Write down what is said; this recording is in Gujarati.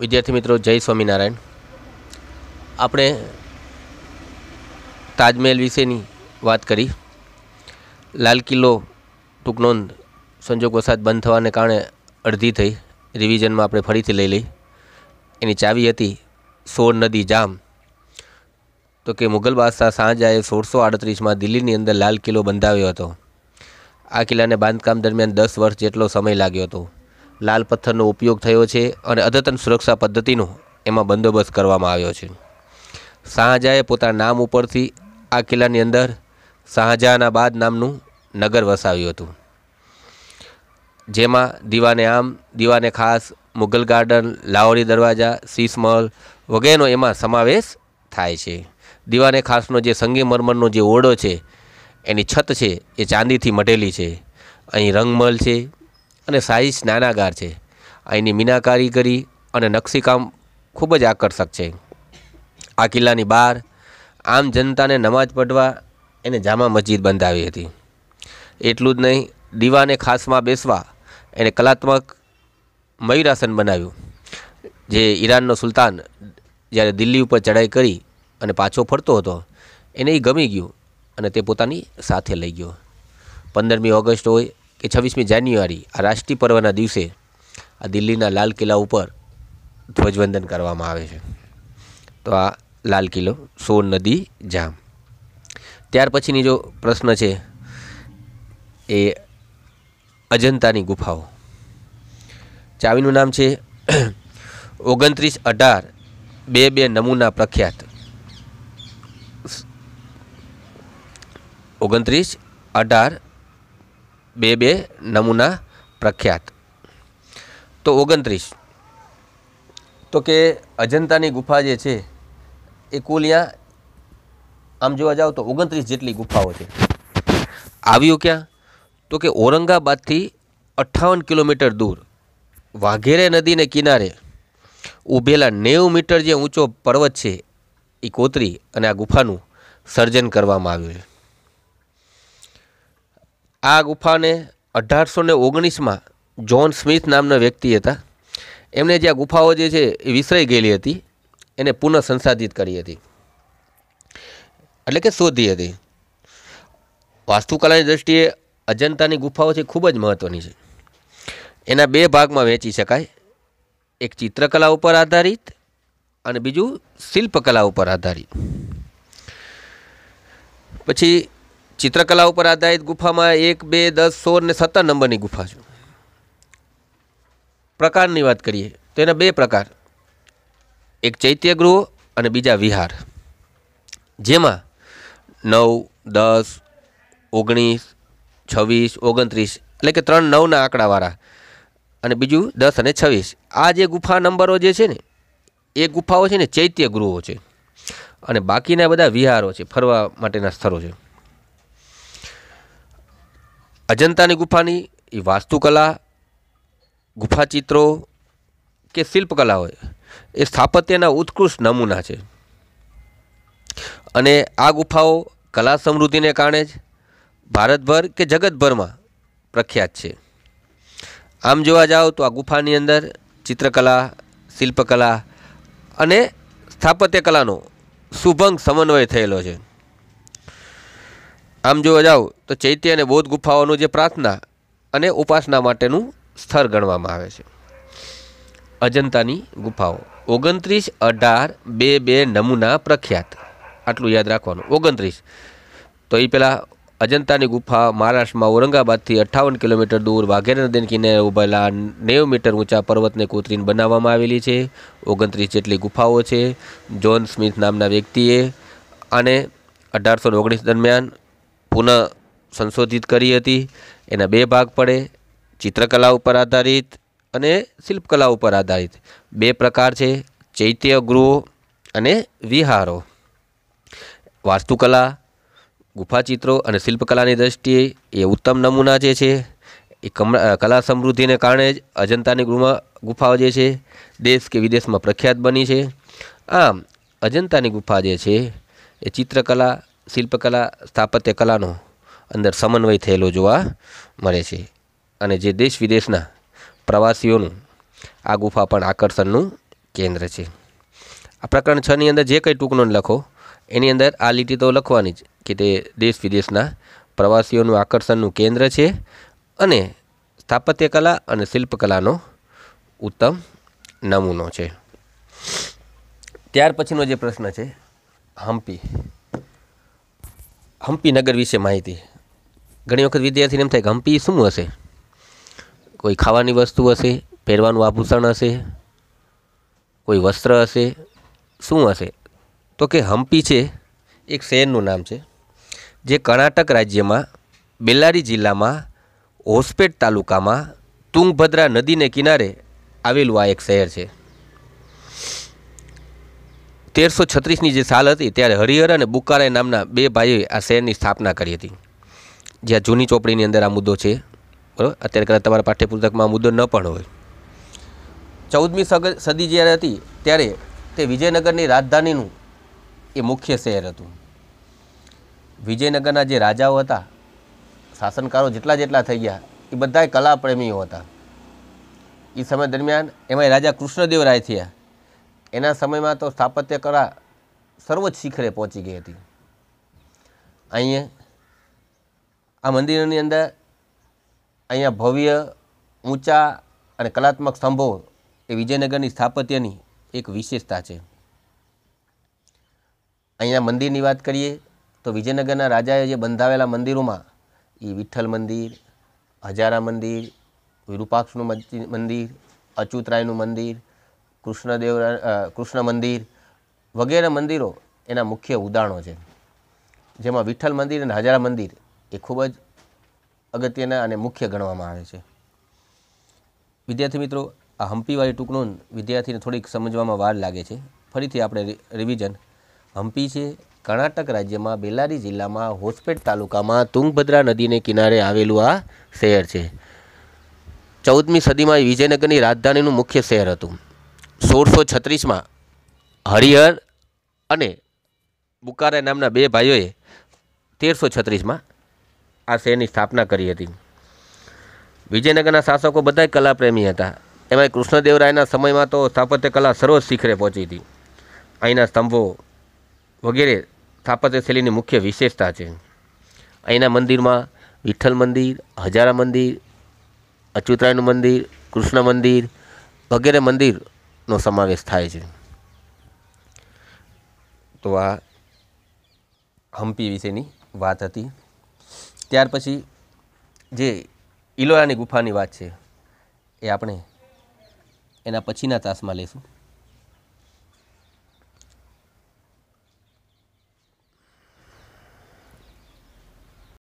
વિદ્યાર્થી મિત્રો જય સ્વામિનારાયણ આપણે તાજમહેલ વિશેની વાત કરી લાલ કિલ્લો ટૂંક નોંધ સંજોગ વસાત બંધ થવાને કારણે અડધી થઈ રિવિઝનમાં આપણે ફરીથી લઈ લઈ એની ચાવી હતી સોર નદી જામ તો કે મુગલ બાદશાહ શાહજહાએ સોળસો આડત્રીસમાં દિલ્હીની અંદર લાલ કિલ્લો બંધાવ્યો હતો આ કિલ્લાને બાંધકામ દરમિયાન દસ વર્ષ જેટલો સમય લાગ્યો હતો લાલ પથ્થરનો ઉપયોગ થયો છે અને અદ્યતન સુરક્ષા પદ્ધતિનો એમાં બંદોબસ્ત કરવામાં આવ્યો છે શાહજહાએ પોતાના નામ ઉપરથી આ કિલ્લાની અંદર શાહજહાના બાદ નામનું નગર વસાવ્યું હતું જેમાં દીવાને આમ દીવાને ખાસ મુગલ ગાર્ડન લાહોરી દરવાજા શીશમહલ વગેરેનો એમાં સમાવેશ થાય છે દીવાને ખાસનો જે સંગીમરમરનો જે ઓરડો છે એની છત છે એ ચાંદીથી મઢેલી છે અહીં રંગમહલ છે અને સાઈઝ સ્નાનાગાર છે અહીંની મીનાકારી કરી અને નકશીકામ ખૂબ જ આકર્ષક છે આ કિલ્લાની બહાર આમ જનતાને નમાજ પઢવા એને જામા મસ્જિદ બંધાવી હતી એટલું જ નહીં દીવાને ખાસમાં બેસવા એને કલાત્મક મયુરાસન બનાવ્યું જે ઈરાનનો સુલતાન જ્યારે દિલ્હી ઉપર ચઢાઈ કરી અને પાછો ફરતો હતો એને એ ગમી ગયું અને તે પોતાની સાથે લઈ ગયો પંદરમી ઓગસ્ટ હોય કે છવ્વીસમી જાન્યુઆરી આ રાષ્ટ્રીય પર્વના દિવસે આ દિલ્હીના લાલ કિલ્લા ઉપર ધ્વજવંદન કરવામાં આવે છે તો આ લાલ કિલ્લો સોન નદી જામ ત્યાર પછીની જો પ્રશ્ન છે એ અજંતાની ગુફાઓ ચાવીનું નામ છે ઓગણત્રીસ અઢાર બે બે નમૂના પ્રખ્યાત ઓગણત્રીસ અઢાર બે બે નમૂના પ્રખ્યાત તો ઓગણત્રીસ તો કે અજંતાની ગુફા જે છે એ કુલ ત્યાં આમ જોવા જાઓ તો ઓગણત્રીસ જેટલી ગુફાઓ છે આવ્યું ક્યાં તો કે ઔરંગાબાદથી અઠ્ઠાવન કિલોમીટર દૂર વાઘેરે નદીને કિનારે ઊભેલા નેવું મીટર જે ઊંચો પર્વત છે એ કોતરી અને આ ગુફાનું સર્જન કરવામાં આવ્યું છે આ ગુફાને અઢારસો ને ઓગણીસમાં જ્હોન સ્મિથ નામના વ્યક્તિ હતા એમને જે આ ગુફાઓ જે છે એ વિસરાઈ ગયેલી હતી એને પુનઃ સંસાધિત કરી હતી એટલે કે શોધી હતી વાસ્તુકલાની દ્રષ્ટિએ અજંતાની ગુફાઓ છે ખૂબ જ મહત્ત્વની છે એના બે ભાગમાં વહેંચી શકાય એક ચિત્રકલા ઉપર આધારિત અને બીજું શિલ્પકલા ઉપર આધારિત પછી ચિત્રકલા ઉપર આધારિત ગુફામાં એક બે દસ સોળ ને સત્તર નંબરની ગુફા છે પ્રકારની વાત કરીએ તો એના બે પ્રકાર એક ચૈત્ય ચૈત્યગૃહ અને બીજા વિહાર જેમાં નવ દસ ઓગણીસ છવ્વીસ ઓગણત્રીસ એટલે કે ત્રણ નવના આંકડાવાળા અને બીજું દસ અને છવ્વીસ આ જે ગુફા નંબરો જે છે ને એ ગુફાઓ છે ને ચૈત્ય ગૃહો છે અને બાકીના બધા વિહારો છે ફરવા માટેના સ્થળો છે અજંતાની ગુફાની એ વાસ્તુકલા ગુફા ચિત્રો કે શિલ્પકલા હોય એ સ્થાપત્યના ઉત્કૃષ્ટ નમૂના છે અને આ ગુફાઓ કલા સમૃદ્ધિને કારણે જ ભારતભર કે જગતભરમાં પ્રખ્યાત છે આમ જોવા જાઓ તો આ ગુફાની અંદર ચિત્રકલા શિલ્પકલા અને સ્થાપત્યકલાનો શુભંગ સમન્વય થયેલો છે આમ જોવા જાઓ તો ચૈત્ય અને બૌદ્ધ ગુફાઓનું જે પ્રાર્થના અને ઉપાસના માટેનું સ્થળ ગણવામાં આવે છે અજંતાની ગુફાઓ ઓગણત્રીસ અઢાર બે બે નમૂના પ્રખ્યાત આટલું યાદ રાખવાનું ઓગણત્રીસ તો એ પહેલાં અજંતાની ગુફા મહારાષ્ટ્રમાં ઔરંગાબાદથી અઠ્ઠાવન કિલોમીટર દૂર વાઘેર નદીના કિનારે ઉભેલા નેવ મીટર ઊંચા પર્વતને કોતરીને બનાવવામાં આવેલી છે ઓગણત્રીસ જેટલી ગુફાઓ છે જોન સ્મિથ નામના વ્યક્તિએ અને અઢારસો ઓગણીસ દરમિયાન પુનઃ સંશોધિત કરી હતી એના બે ભાગ પડે ચિત્રકલા ઉપર આધારિત અને શિલ્પકલા ઉપર આધારિત બે પ્રકાર છે ચૈત્ય ગૃહો અને વિહારો વાસ્તુકલા ગુફાચિત્રો અને શિલ્પકલાની દ્રષ્ટિએ એ ઉત્તમ નમૂના જે છે એ કલા સમૃદ્ધિને કારણે જ અજંતાની ગૃહમાં ગુફાઓ જે છે દેશ કે વિદેશમાં પ્રખ્યાત બની છે આમ અજંતાની ગુફા જે છે એ ચિત્રકલા શિલ્પકલા સ્થાપત્ય કલાનો અંદર સમન્વય થયેલો જોવા મળે છે અને જે દેશ વિદેશના પ્રવાસીઓનું આ ગુફા પણ આકર્ષણનું કેન્દ્ર છે આ પ્રકરણ છની અંદર જે કંઈ ટૂંકનો લખો એની અંદર આ લીટી તો લખવાની જ કે તે દેશ વિદેશના પ્રવાસીઓનું આકર્ષણનું કેન્દ્ર છે અને સ્થાપત્યકલા અને શિલ્પકલાનો ઉત્તમ નમૂનો છે ત્યાર પછીનો જે પ્રશ્ન છે હમ્પી હમ્પી નગર વિશે માહિતી ઘણી વખત વિદ્યાર્થીને એમ થાય કે હમ્પી શું હશે કોઈ ખાવાની વસ્તુ હશે પહેરવાનું આભૂષણ હશે કોઈ વસ્ત્ર હશે શું હશે તો કે હમ્પી છે એક શહેરનું નામ છે જે કર્ણાટક રાજ્યમાં બેલ્લારી જિલ્લામાં હોસ્પેટ તાલુકામાં તુંગભદ્રા નદીને કિનારે આવેલું આ એક શહેર છે તેરસો છત્રીસની જે સાલ હતી ત્યારે હરિહર અને બુકારાય નામના બે ભાઈઓએ આ શહેરની સ્થાપના કરી હતી જ્યાં જૂની ચોપડીની અંદર આ મુદ્દો છે બરાબર અત્યારે કદાચ તમારા પાઠ્યપુસ્તકમાં આ મુદ્દો ન પણ હોય ચૌદમી સદી જ્યારે હતી ત્યારે તે વિજયનગરની રાજધાનીનું એ મુખ્ય શહેર હતું વિજયનગરના જે રાજાઓ હતા શાસનકારો જેટલા જેટલા થઈ ગયા એ બધાય કલાપ્રેમીઓ હતા એ સમય દરમિયાન એમાં રાજા કૃષ્ણદેવ રાય થયા એના સમયમાં તો સ્થાપત્ય કળા સર્વોચ્ચ શિખરે પહોંચી ગઈ હતી અહીંયા આ મંદિરની અંદર અહીંયા ભવ્ય ઊંચા અને કલાત્મક સ્તંભો એ વિજયનગરની સ્થાપત્યની એક વિશેષતા છે અહીંયા મંદિરની વાત કરીએ તો વિજયનગરના રાજાએ જે બંધાવેલા મંદિરોમાં એ વિઠ્ઠલ મંદિર હજારા મંદિર વિરૂપાક્ષનું મંદિર અચ્યુતરાયનું મંદિર કૃષ્ણદેવ કૃષ્ણ મંદિર વગેરે મંદિરો એના મુખ્ય ઉદાહરણો છે જેમાં વિઠ્ઠલ મંદિર અને હજારા મંદિર એ ખૂબ જ અગત્યના અને મુખ્ય ગણવામાં આવે છે વિદ્યાર્થી મિત્રો આ હંપીવાળી ટૂંકનું વિદ્યાર્થીને થોડીક સમજવામાં વાર લાગે છે ફરીથી આપણે રિવિઝન હમ્પી છે કર્ણાટક રાજ્યમાં બેલારી જિલ્લામાં હોસ્પેટ તાલુકામાં તુંગભદ્રા નદીને કિનારે આવેલું આ શહેર છે ચૌદમી સદીમાં વિજયનગરની રાજધાનીનું મુખ્ય શહેર હતું સોળસો છત્રીસમાં હરિહર અને બુકારા નામના બે ભાઈઓએ તેરસો છત્રીસમાં આ શહેરની સ્થાપના કરી હતી વિજયનગરના શાસકો બધા કલાપ્રેમી હતા એમાં કૃષ્ણદેવરાયના સમયમાં તો સ્થાપત્ય કલા સર્વોચ્ચ શિખરે પહોંચી હતી અહીંના સ્તંભો વગેરે સ્થાપત્ય શૈલીની મુખ્ય વિશેષતા છે અહીંના મંદિરમાં વિઠ્ઠલ મંદિર હજારા મંદિર અચ્યુતરાયનું મંદિર કૃષ્ણ મંદિર વગેરે મંદિર નો સમાવેશ થાય છે તો આ હમ્પી વિશેની વાત હતી ત્યાર પછી જે ઇલોરાની ગુફાની વાત છે એ આપણે એના પછીના તાસમાં લઈશું